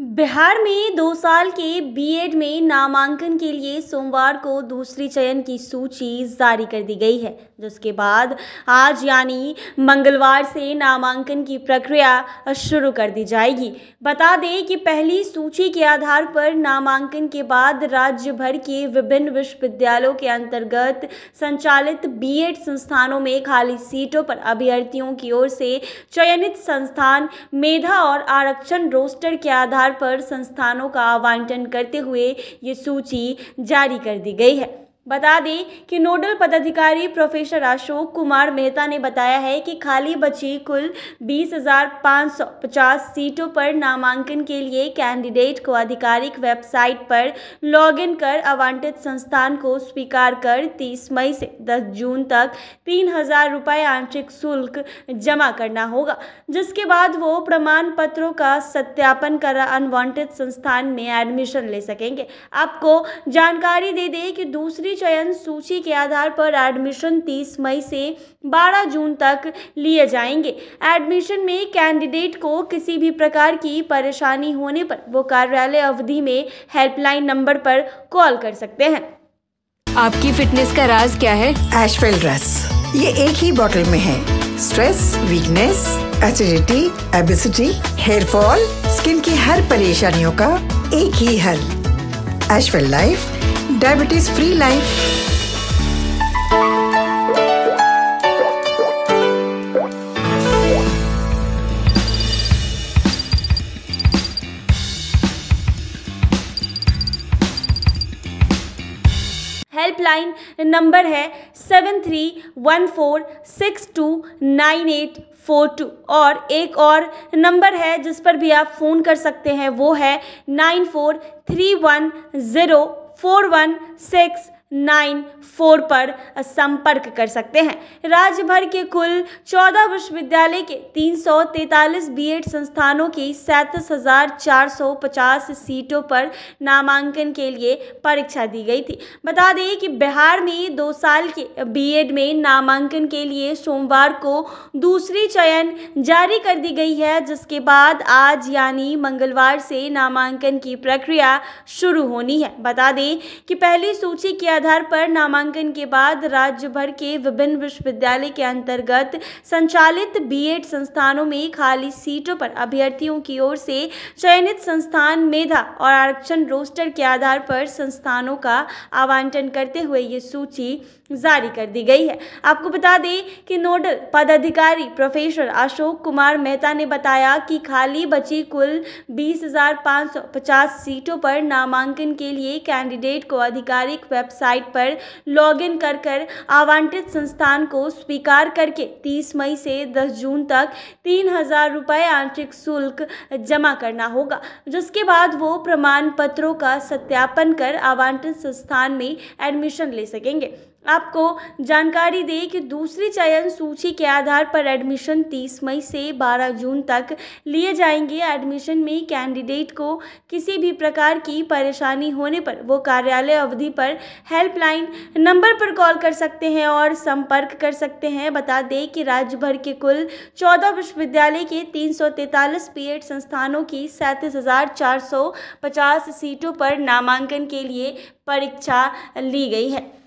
बिहार में दो साल के बीएड में नामांकन के लिए सोमवार को दूसरी चयन की सूची जारी कर दी गई है जिसके बाद आज यानी मंगलवार से नामांकन की प्रक्रिया शुरू कर दी जाएगी बता दें कि पहली सूची के आधार पर नामांकन के बाद राज्य भर के विभिन्न विश्वविद्यालयों के अंतर्गत संचालित बीएड संस्थानों में खाली सीटों पर अभ्यर्थियों की ओर से चयनित संस्थान मेधा और आरक्षण रोस्टर के आधार आधार पर संस्थानों का आवंटन करते हुए ये सूची जारी कर दी गई है बता दें कि नोडल पदाधिकारी प्रोफेसर अशोक कुमार मेहता ने बताया है कि खाली बची कुल 20,550 सीटों पर नामांकन के लिए कैंडिडेट को आधिकारिक वेबसाइट पर लॉगिन कर आवंटित संस्थान को स्वीकार कर 30 मई से 10 जून तक तीन हजार रुपये आंशिक शुल्क जमा करना होगा जिसके बाद वो प्रमाण पत्रों का सत्यापन कर अनवांटेड संस्थान में एडमिशन ले सकेंगे आपको जानकारी दे दें कि दूसरी की चयन सूची के आधार पर एडमिशन 30 मई से 12 जून तक लिए जाएंगे एडमिशन में कैंडिडेट को किसी भी प्रकार की परेशानी होने पर वो कार्यालय अवधि में हेल्पलाइन नंबर पर कॉल कर सकते हैं आपकी फिटनेस का राज क्या है एशफेल रस ये एक ही बॉटल में है stress weakness acidity obesity hair fall skin की हर परेशानियों का एक ही हल एशफेल life diabetes free life helpline number है seven three one four six two nine eight four two और एक और नंबर है जिस पर भी आप फ़ोन कर सकते हैं वो है nine four three one zero 416 nine four पर संपर्क कर सकते हैं राज्य भर के कुल चौदह विश्वविद्यालय के तीन सौ तैंतालीस एड संस्थानों की सैंतीस हजार चार सौ पचास सीटों पर नामांकन के लिए परीक्षा दी गई थी बता दें कि बिहार में दो साल के बी एड में नामांकन के लिए सोमवार को दूसरी चयन जारी कर दी गई है जिसके बाद आज यानी मंगलवार से नामांकन की प्रक्रिया शुरू होनी है बता दें कि पहली सूची के आधार पर नामांकन के बाद राज्य भर के विभिन्न विश्वविद्यालय के अंतर्गत संचालित बीएड संस्थानों में खाली सीटों पर अभ्यर्थियों की ओर से चयनित संस्थान मेधा और आरक्षण रोस्टर के आधार पर संस्थानों का आवंटन करते हुए ये सूची जारी कर दी गई है आपको बता दें कि नोडल पदाधिकारी प्रोफेसर अशोक कुमार मेहता ने बताया कि खाली बची कुल 20,550 सीटों पर नामांकन के लिए कैंडिडेट को आधिकारिक वेबसाइट वेबसाइट पर लॉगिन कर कर आवंटित संस्थान को स्वीकार करके 30 मई से 10 जून तक तीन हज़ार रुपये आंतरिक शुल्क जमा करना होगा जिसके बाद वो प्रमाण पत्रों का सत्यापन कर आवंटित संस्थान में एडमिशन ले सकेंगे आपको जानकारी दें कि दूसरी चयन सूची के आधार पर एडमिशन 30 मई से 12 जून तक लिए जाएंगे एडमिशन में कैंडिडेट को किसी भी प्रकार की परेशानी होने पर वो कार्यालय अवधि पर हेल्प हेल्पलाइन नंबर पर कॉल कर सकते हैं और संपर्क कर सकते हैं बता दें कि राज्य भर के कुल चौदह विश्वविद्यालय के तीन सौ संस्थानों की सैंतीस हज़ार चार सौ पचास सीटों पर नामांकन के लिए परीक्षा ली गई है